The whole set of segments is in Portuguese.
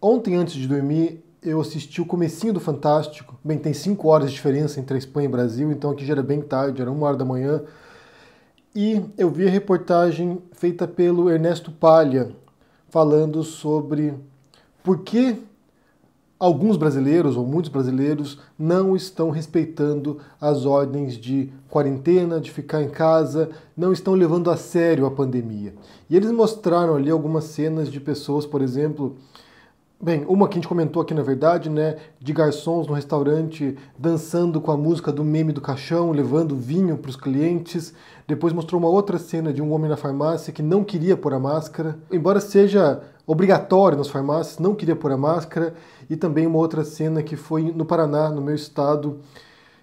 Ontem, antes de dormir, eu assisti o comecinho do Fantástico. Bem, tem 5 horas de diferença entre a Espanha e o Brasil, então aqui já era bem tarde, era uma hora da manhã. E eu vi a reportagem feita pelo Ernesto Palha, falando sobre por que alguns brasileiros, ou muitos brasileiros, não estão respeitando as ordens de quarentena, de ficar em casa, não estão levando a sério a pandemia. E eles mostraram ali algumas cenas de pessoas, por exemplo, Bem, uma que a gente comentou aqui na verdade, né, de garçons no restaurante dançando com a música do meme do caixão, levando vinho para os clientes. Depois mostrou uma outra cena de um homem na farmácia que não queria pôr a máscara, embora seja obrigatório nas farmácias, não queria pôr a máscara. E também uma outra cena que foi no Paraná, no meu estado,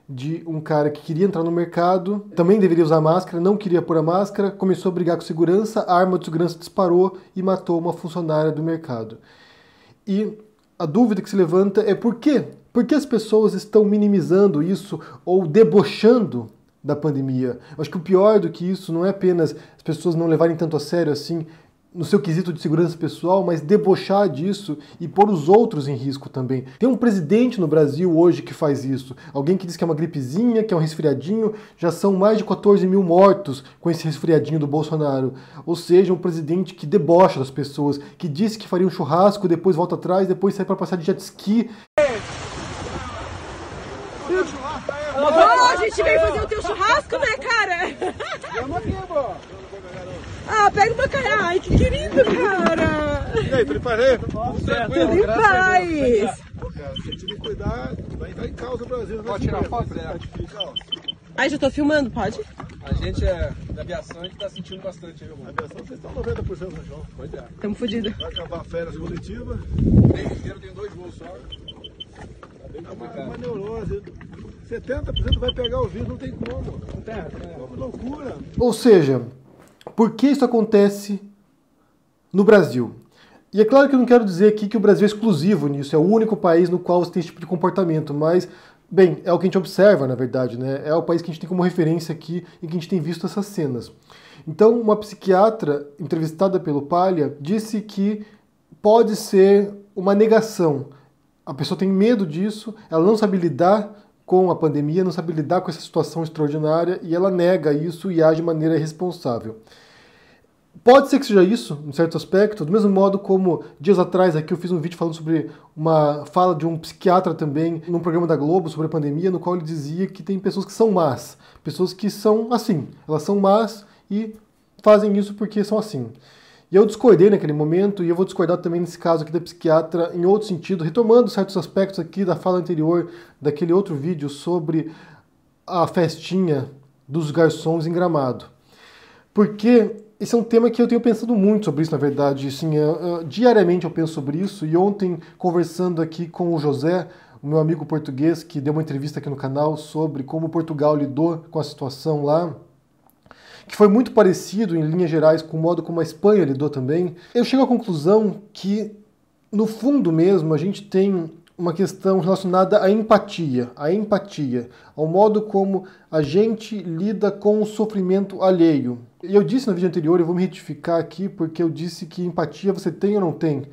de um cara que queria entrar no mercado, também deveria usar máscara, não queria pôr a máscara, começou a brigar com segurança, a arma de segurança disparou e matou uma funcionária do mercado. E a dúvida que se levanta é por quê? Por que as pessoas estão minimizando isso ou debochando da pandemia? Eu acho que o pior do que isso não é apenas as pessoas não levarem tanto a sério assim no seu quesito de segurança pessoal, mas debochar disso e pôr os outros em risco também. Tem um presidente no Brasil hoje que faz isso. Alguém que diz que é uma gripezinha, que é um resfriadinho, já são mais de 14 mil mortos com esse resfriadinho do Bolsonaro. Ou seja, um presidente que debocha das pessoas, que disse que faria um churrasco, depois volta atrás, depois sai para passar de jet ski. Oh, a gente veio fazer o teu churrasco, né, cara? Vamos aqui, bro. Ah, pega o carreira. Ai, que querido, cara. E aí, tudo em paz Tudo em paz. Se tiver cuidar, vai, vai em causa o Brasil. Né? Pode tirar foto? Tá Ai, já tô filmando, pode? A gente é da aviação, a gente tá sentindo bastante aí, A aviação, vocês estão 90% no João. Pois é. Estamos fodidos. Vai acabar a férias coletiva. O inteiro tem dois voos só. Tá bem complicado. Tá uma, uma neurose. 70% vai pegar o vírus, não tem como. Não tem, é. loucura. Ou seja, por que isso acontece no Brasil? E é claro que eu não quero dizer aqui que o Brasil é exclusivo nisso, é o único país no qual você tem esse tipo de comportamento, mas, bem, é o que a gente observa, na verdade, né? É o país que a gente tem como referência aqui e que a gente tem visto essas cenas. Então, uma psiquiatra entrevistada pelo Palha disse que pode ser uma negação. A pessoa tem medo disso, ela não sabe lidar com a pandemia, não sabe lidar com essa situação extraordinária e ela nega isso e age de maneira irresponsável. Pode ser que seja isso, em certo aspecto, do mesmo modo como dias atrás aqui eu fiz um vídeo falando sobre uma fala de um psiquiatra também num programa da Globo sobre a pandemia, no qual ele dizia que tem pessoas que são más, pessoas que são assim, elas são más e fazem isso porque são assim. E eu discordei naquele momento, e eu vou discordar também nesse caso aqui da psiquiatra em outro sentido, retomando certos aspectos aqui da fala anterior, daquele outro vídeo sobre a festinha dos garçons em gramado. Porque esse é um tema que eu tenho pensado muito sobre isso, na verdade. Assim, eu, eu, diariamente eu penso sobre isso, e ontem, conversando aqui com o José, o meu amigo português, que deu uma entrevista aqui no canal sobre como Portugal lidou com a situação lá que foi muito parecido, em linhas gerais, com o modo como a Espanha lidou também, eu chego à conclusão que, no fundo mesmo, a gente tem uma questão relacionada à empatia, à empatia, ao modo como a gente lida com o sofrimento alheio. Eu disse no vídeo anterior, eu vou me retificar aqui, porque eu disse que empatia você tem ou não tem.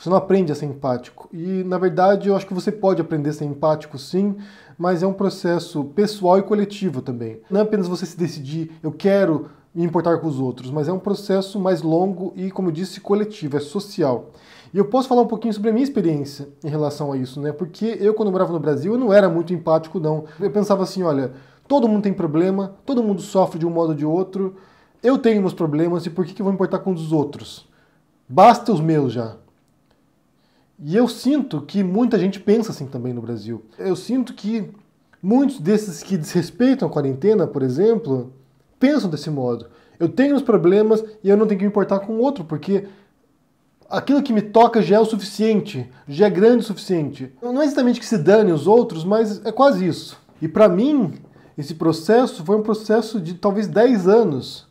Você não aprende a ser empático. E, na verdade, eu acho que você pode aprender a ser empático sim, mas é um processo pessoal e coletivo também. Não é apenas você se decidir, eu quero me importar com os outros, mas é um processo mais longo e, como eu disse, coletivo, é social. E eu posso falar um pouquinho sobre a minha experiência em relação a isso, né? Porque eu, quando morava no Brasil, eu não era muito empático, não. Eu pensava assim, olha, todo mundo tem problema, todo mundo sofre de um modo ou de outro, eu tenho meus problemas e por que, que eu vou importar com os outros? Basta os meus já. E eu sinto que muita gente pensa assim também no Brasil. Eu sinto que muitos desses que desrespeitam a quarentena, por exemplo, pensam desse modo. Eu tenho os problemas e eu não tenho que me importar com o outro, porque aquilo que me toca já é o suficiente, já é grande o suficiente. Não é exatamente que se dane os outros, mas é quase isso. E para mim, esse processo foi um processo de talvez 10 anos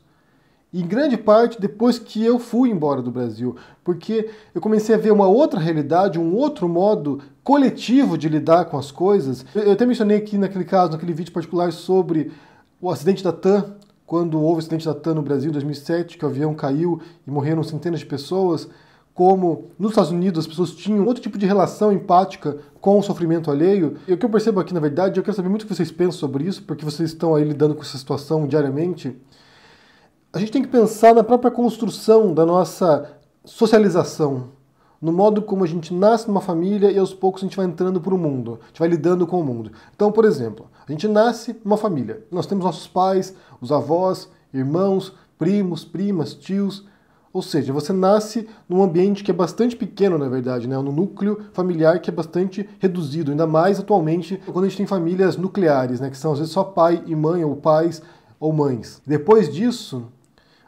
em grande parte depois que eu fui embora do Brasil, porque eu comecei a ver uma outra realidade, um outro modo coletivo de lidar com as coisas. Eu até mencionei aqui naquele caso, naquele vídeo particular sobre o acidente da TAM, quando houve o acidente da TAM no Brasil em 2007, que o avião caiu e morreram centenas de pessoas, como nos Estados Unidos as pessoas tinham outro tipo de relação empática com o sofrimento alheio. E o que eu percebo aqui, na verdade, eu quero saber muito o que vocês pensam sobre isso, porque vocês estão aí lidando com essa situação diariamente a gente tem que pensar na própria construção da nossa socialização, no modo como a gente nasce numa família e aos poucos a gente vai entrando para o mundo, a gente vai lidando com o mundo. Então, por exemplo, a gente nasce numa família, nós temos nossos pais, os avós, irmãos, primos, primas, tios. Ou seja, você nasce num ambiente que é bastante pequeno, na verdade, né? num núcleo familiar que é bastante reduzido, ainda mais atualmente quando a gente tem famílias nucleares, né? que são às vezes só pai e mãe, ou pais ou mães. Depois disso,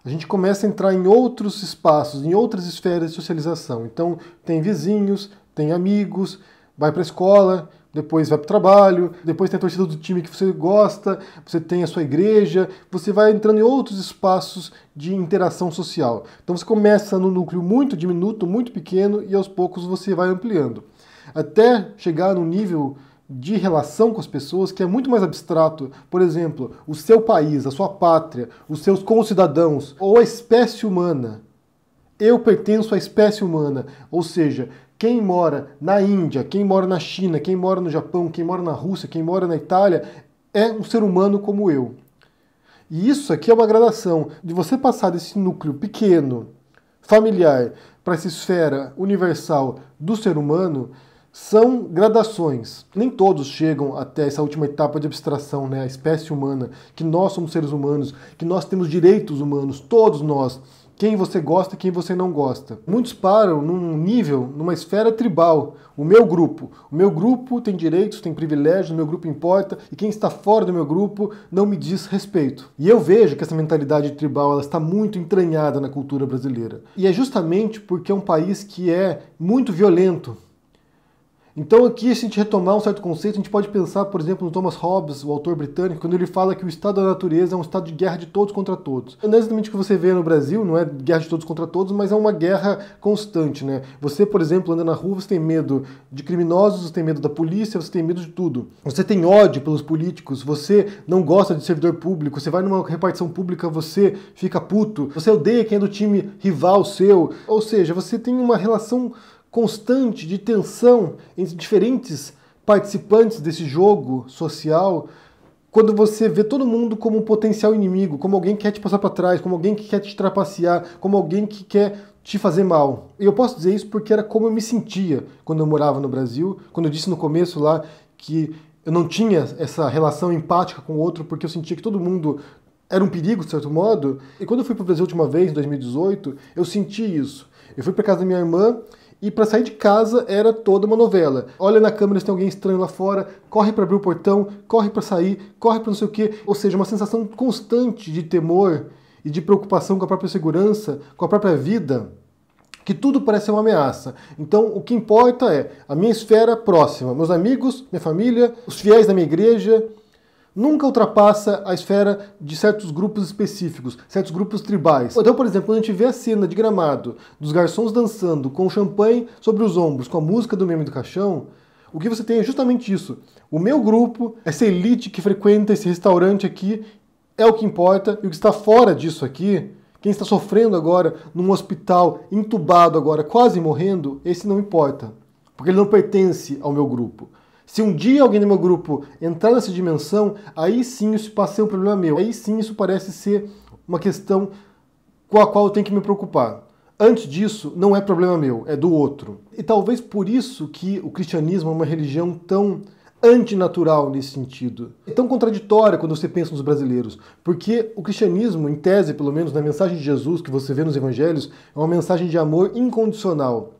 a gente começa a entrar em outros espaços, em outras esferas de socialização. Então, tem vizinhos, tem amigos, vai para a escola, depois vai para o trabalho, depois tem a torcida do time que você gosta, você tem a sua igreja, você vai entrando em outros espaços de interação social. Então você começa no núcleo muito diminuto, muito pequeno e aos poucos você vai ampliando, até chegar no nível de relação com as pessoas que é muito mais abstrato. Por exemplo, o seu país, a sua pátria, os seus concidadãos ou a espécie humana. Eu pertenço à espécie humana, ou seja, quem mora na Índia, quem mora na China, quem mora no Japão, quem mora na Rússia, quem mora na Itália, é um ser humano como eu. E isso aqui é uma gradação de você passar desse núcleo pequeno, familiar, para essa esfera universal do ser humano são gradações. Nem todos chegam até essa última etapa de abstração, né? a espécie humana, que nós somos seres humanos, que nós temos direitos humanos, todos nós. Quem você gosta e quem você não gosta. Muitos param num nível, numa esfera tribal. O meu grupo. O meu grupo tem direitos, tem privilégios, o meu grupo importa e quem está fora do meu grupo não me diz respeito. E eu vejo que essa mentalidade tribal ela está muito entranhada na cultura brasileira. E é justamente porque é um país que é muito violento então aqui, se a gente retomar um certo conceito, a gente pode pensar, por exemplo, no Thomas Hobbes, o autor britânico, quando ele fala que o estado da natureza é um estado de guerra de todos contra todos. Não é exatamente o que você vê no Brasil, não é guerra de todos contra todos, mas é uma guerra constante, né? Você, por exemplo, anda na rua, você tem medo de criminosos, você tem medo da polícia, você tem medo de tudo. Você tem ódio pelos políticos, você não gosta de servidor público, você vai numa repartição pública, você fica puto, você odeia quem é do time rival seu. Ou seja, você tem uma relação constante de tensão entre diferentes participantes desse jogo social, quando você vê todo mundo como um potencial inimigo, como alguém que quer te passar para trás, como alguém que quer te trapacear, como alguém que quer te fazer mal. E eu posso dizer isso porque era como eu me sentia quando eu morava no Brasil, quando eu disse no começo lá que eu não tinha essa relação empática com o outro porque eu sentia que todo mundo era um perigo, de certo modo. E quando eu fui para o Brasil a última vez, em 2018, eu senti isso. Eu fui para casa da minha irmã e para sair de casa era toda uma novela. Olha na câmera se tem alguém estranho lá fora, corre para abrir o portão, corre para sair, corre para não sei o quê. Ou seja, uma sensação constante de temor e de preocupação com a própria segurança, com a própria vida, que tudo parece ser uma ameaça. Então, o que importa é a minha esfera próxima, meus amigos, minha família, os fiéis da minha igreja, nunca ultrapassa a esfera de certos grupos específicos, certos grupos tribais. Então, por exemplo, quando a gente vê a cena de gramado dos garçons dançando com champanhe sobre os ombros, com a música do meme do caixão, o que você tem é justamente isso. O meu grupo, essa elite que frequenta esse restaurante aqui, é o que importa, e o que está fora disso aqui, quem está sofrendo agora num hospital, entubado agora, quase morrendo, esse não importa, porque ele não pertence ao meu grupo. Se um dia alguém do meu grupo entrar nessa dimensão, aí sim isso passa a ser um problema meu. Aí sim isso parece ser uma questão com a qual eu tenho que me preocupar. Antes disso, não é problema meu, é do outro. E talvez por isso que o cristianismo é uma religião tão antinatural nesse sentido. É tão contraditória quando você pensa nos brasileiros, porque o cristianismo, em tese, pelo menos na mensagem de Jesus que você vê nos evangelhos, é uma mensagem de amor incondicional.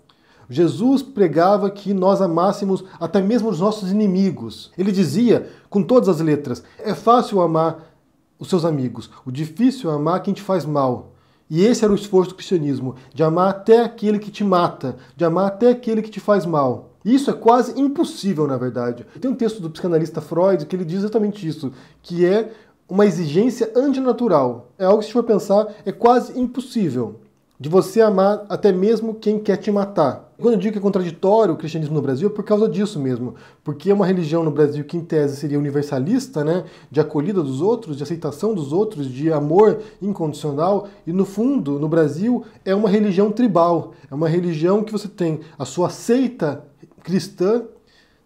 Jesus pregava que nós amássemos até mesmo os nossos inimigos. Ele dizia, com todas as letras, é fácil amar os seus amigos, o difícil é amar quem te faz mal. E esse era o esforço do cristianismo, de amar até aquele que te mata, de amar até aquele que te faz mal. Isso é quase impossível, na verdade. Tem um texto do psicanalista Freud que ele diz exatamente isso, que é uma exigência antinatural. É algo que, se for pensar, é quase impossível de você amar até mesmo quem quer te matar. Quando eu digo que é contraditório o cristianismo no Brasil, é por causa disso mesmo. Porque é uma religião no Brasil que, em tese, seria universalista, né? de acolhida dos outros, de aceitação dos outros, de amor incondicional. E, no fundo, no Brasil, é uma religião tribal. É uma religião que você tem a sua seita cristã,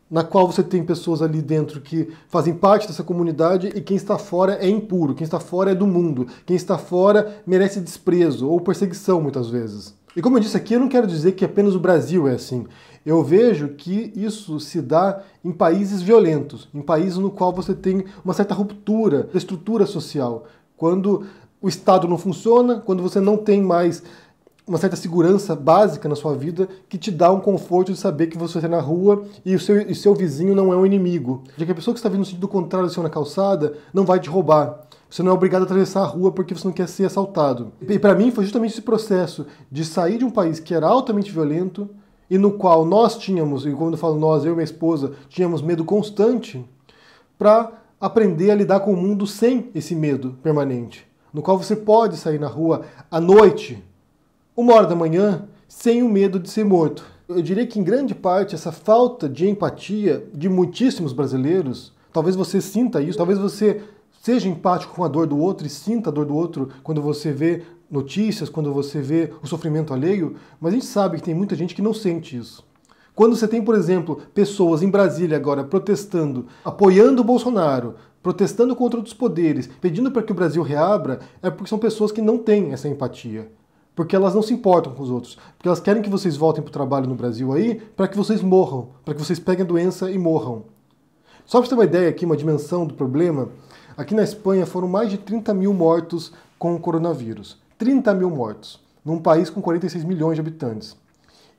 na qual você tem pessoas ali dentro que fazem parte dessa comunidade e quem está fora é impuro, quem está fora é do mundo, quem está fora merece desprezo ou perseguição muitas vezes. E como eu disse aqui, eu não quero dizer que apenas o Brasil é assim. Eu vejo que isso se dá em países violentos, em países no qual você tem uma certa ruptura da estrutura social, quando o Estado não funciona, quando você não tem mais uma certa segurança básica na sua vida que te dá um conforto de saber que você está na rua e o seu, e seu vizinho não é um inimigo. Já que a pessoa que está vindo no sentido contrário do seu na calçada não vai te roubar. Você não é obrigado a atravessar a rua porque você não quer ser assaltado. E para mim foi justamente esse processo de sair de um país que era altamente violento e no qual nós tínhamos, e quando eu falo nós, eu e minha esposa, tínhamos medo constante, para aprender a lidar com o mundo sem esse medo permanente. No qual você pode sair na rua à noite, uma hora da manhã, sem o medo de ser morto. Eu diria que, em grande parte, essa falta de empatia de muitíssimos brasileiros, talvez você sinta isso, talvez você Seja empático com a dor do outro e sinta a dor do outro quando você vê notícias, quando você vê o sofrimento alheio, mas a gente sabe que tem muita gente que não sente isso. Quando você tem, por exemplo, pessoas em Brasília agora protestando, apoiando o Bolsonaro, protestando contra outros poderes, pedindo para que o Brasil reabra, é porque são pessoas que não têm essa empatia. Porque elas não se importam com os outros. Porque elas querem que vocês voltem para o trabalho no Brasil aí para que vocês morram, para que vocês peguem a doença e morram. Só para você ter uma ideia aqui, uma dimensão do problema, Aqui na Espanha foram mais de 30 mil mortos com o coronavírus. 30 mil mortos, num país com 46 milhões de habitantes.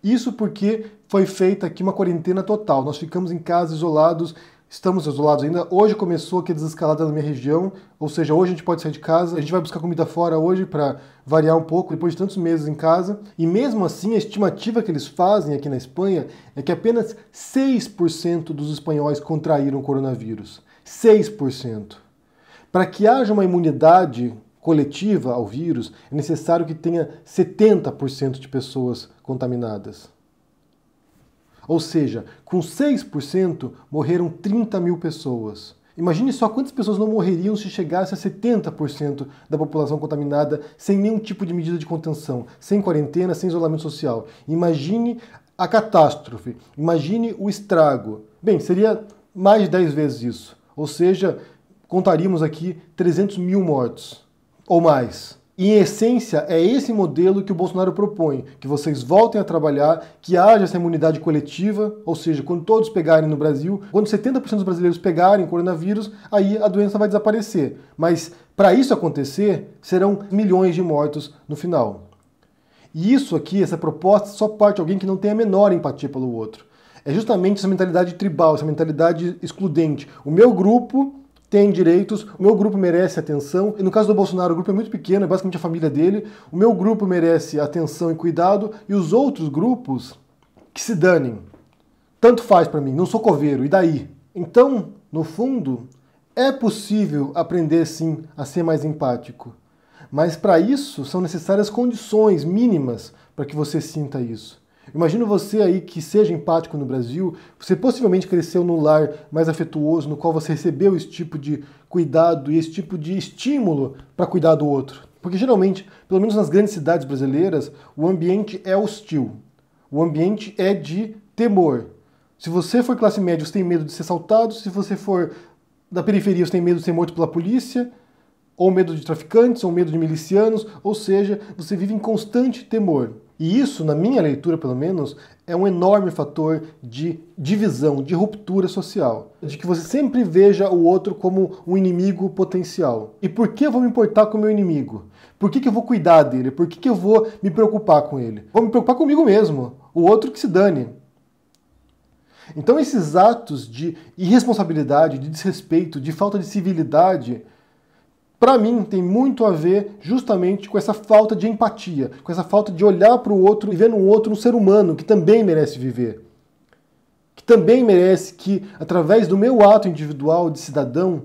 Isso porque foi feita aqui uma quarentena total. Nós ficamos em casa isolados, estamos isolados ainda. Hoje começou aqui a desescalada na minha região, ou seja, hoje a gente pode sair de casa. A gente vai buscar comida fora hoje para variar um pouco, depois de tantos meses em casa. E mesmo assim, a estimativa que eles fazem aqui na Espanha é que apenas 6% dos espanhóis contraíram o coronavírus. 6%. Para que haja uma imunidade coletiva ao vírus, é necessário que tenha 70% de pessoas contaminadas. Ou seja, com 6% morreram 30 mil pessoas. Imagine só quantas pessoas não morreriam se chegasse a 70% da população contaminada sem nenhum tipo de medida de contenção, sem quarentena, sem isolamento social. Imagine a catástrofe, imagine o estrago. Bem, seria mais de 10 vezes isso. Ou seja, contaríamos aqui 300 mil mortos ou mais. E, em essência, é esse modelo que o Bolsonaro propõe: que vocês voltem a trabalhar, que haja essa imunidade coletiva, ou seja, quando todos pegarem no Brasil, quando 70% dos brasileiros pegarem o coronavírus, aí a doença vai desaparecer. Mas, para isso acontecer, serão milhões de mortos no final. E isso aqui, essa proposta, só parte de alguém que não tem a menor empatia pelo outro. É justamente essa mentalidade tribal, essa mentalidade excludente. O meu grupo tem direitos, o meu grupo merece atenção. E no caso do Bolsonaro, o grupo é muito pequeno, é basicamente a família dele. O meu grupo merece atenção e cuidado, e os outros grupos que se danem. Tanto faz para mim, não sou coveiro, e daí? Então, no fundo, é possível aprender sim a ser mais empático. Mas para isso são necessárias condições mínimas para que você sinta isso. Imagina você aí que seja empático no Brasil, você possivelmente cresceu num lar mais afetuoso, no qual você recebeu esse tipo de cuidado e esse tipo de estímulo para cuidar do outro. Porque geralmente, pelo menos nas grandes cidades brasileiras, o ambiente é hostil. O ambiente é de temor. Se você for classe média, você tem medo de ser assaltado. Se você for da periferia, você tem medo de ser morto pela polícia ou medo de traficantes, ou medo de milicianos, ou seja, você vive em constante temor. E isso, na minha leitura pelo menos, é um enorme fator de divisão, de ruptura social. De que você sempre veja o outro como um inimigo potencial. E por que eu vou me importar com o meu inimigo? Por que, que eu vou cuidar dele? Por que, que eu vou me preocupar com ele? Vou me preocupar comigo mesmo. O outro que se dane. Então, esses atos de irresponsabilidade, de desrespeito, de falta de civilidade para mim, tem muito a ver justamente com essa falta de empatia, com essa falta de olhar para o outro e ver no outro um ser humano que também merece viver. Que também merece que, através do meu ato individual de cidadão,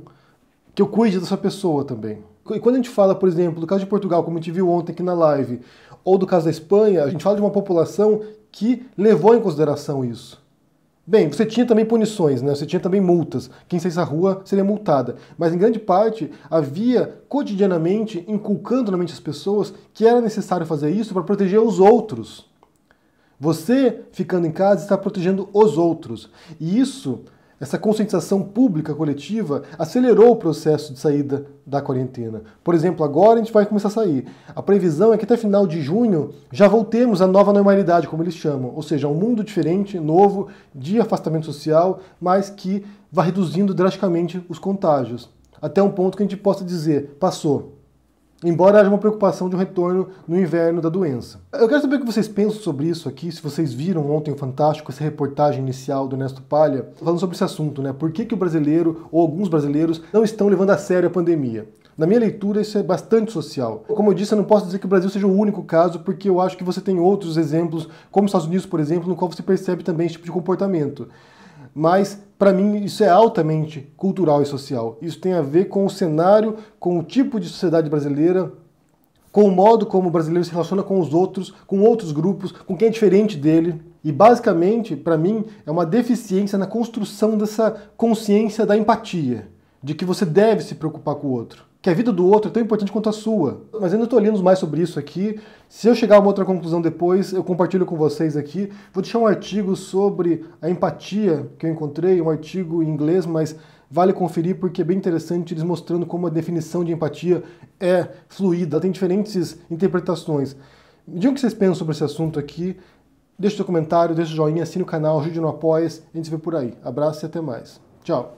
que eu cuide dessa pessoa também. E quando a gente fala, por exemplo, do caso de Portugal, como a gente viu ontem aqui na live, ou do caso da Espanha, a gente fala de uma população que levou em consideração isso. Bem, você tinha também punições, né? você tinha também multas. Quem saísse à rua seria multada. Mas em grande parte havia cotidianamente inculcando na mente das pessoas que era necessário fazer isso para proteger os outros. Você ficando em casa está protegendo os outros. E isso essa conscientização pública coletiva acelerou o processo de saída da quarentena. Por exemplo, agora a gente vai começar a sair. A previsão é que até final de junho já voltemos à nova normalidade, como eles chamam, ou seja, um mundo diferente, novo, de afastamento social, mas que vai reduzindo drasticamente os contágios. Até um ponto que a gente possa dizer, passou embora haja uma preocupação de um retorno no inverno da doença. Eu quero saber o que vocês pensam sobre isso aqui, se vocês viram ontem o Fantástico, essa reportagem inicial do Ernesto Palha, falando sobre esse assunto, né? Por que, que o brasileiro, ou alguns brasileiros, não estão levando a sério a pandemia? Na minha leitura, isso é bastante social. Como eu disse, eu não posso dizer que o Brasil seja o único caso, porque eu acho que você tem outros exemplos, como os Estados Unidos, por exemplo, no qual você percebe também esse tipo de comportamento mas para mim isso é altamente cultural e social. Isso tem a ver com o cenário, com o tipo de sociedade brasileira, com o modo como o brasileiro se relaciona com os outros, com outros grupos, com quem é diferente dele. E basicamente, para mim, é uma deficiência na construção dessa consciência da empatia, de que você deve se preocupar com o outro que a vida do outro é tão importante quanto a sua. Mas ainda estou lendo mais sobre isso aqui. Se eu chegar a uma outra conclusão depois, eu compartilho com vocês aqui. Vou deixar um artigo sobre a empatia que eu encontrei, um artigo em inglês, mas vale conferir porque é bem interessante eles mostrando como a definição de empatia é fluida, tem diferentes interpretações. Me digam o que vocês pensam sobre esse assunto aqui. Deixe seu comentário, deixe o joinha, assine o canal, ajude no Apoia. A gente se vê por aí. Abraço e até mais. Tchau.